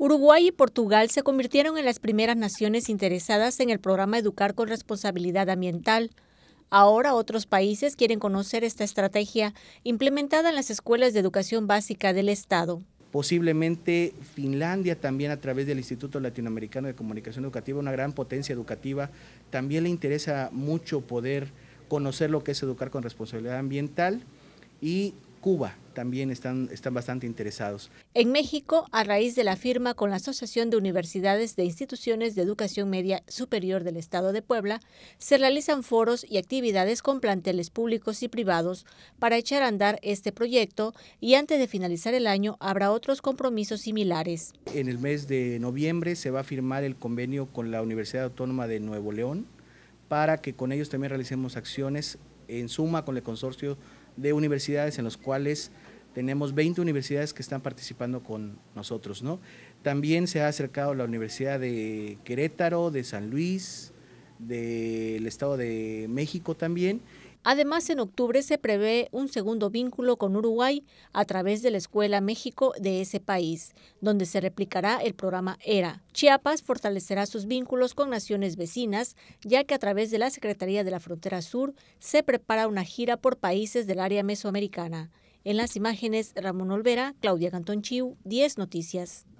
Uruguay y Portugal se convirtieron en las primeras naciones interesadas en el programa Educar con Responsabilidad Ambiental. Ahora otros países quieren conocer esta estrategia implementada en las escuelas de educación básica del Estado. Posiblemente Finlandia también a través del Instituto Latinoamericano de Comunicación Educativa, una gran potencia educativa, también le interesa mucho poder conocer lo que es educar con responsabilidad ambiental y Cuba también están, están bastante interesados. En México, a raíz de la firma con la Asociación de Universidades de Instituciones de Educación Media Superior del Estado de Puebla, se realizan foros y actividades con planteles públicos y privados para echar a andar este proyecto y antes de finalizar el año habrá otros compromisos similares. En el mes de noviembre se va a firmar el convenio con la Universidad Autónoma de Nuevo León para que con ellos también realicemos acciones en suma con el consorcio de universidades en los cuales tenemos 20 universidades que están participando con nosotros. ¿no? También se ha acercado la Universidad de Querétaro, de San Luis, del Estado de México también, Además, en octubre se prevé un segundo vínculo con Uruguay a través de la Escuela México de ese país, donde se replicará el programa ERA. Chiapas fortalecerá sus vínculos con naciones vecinas, ya que a través de la Secretaría de la Frontera Sur se prepara una gira por países del área mesoamericana. En las imágenes, Ramón Olvera, Claudia Cantón Chiu, 10 Noticias.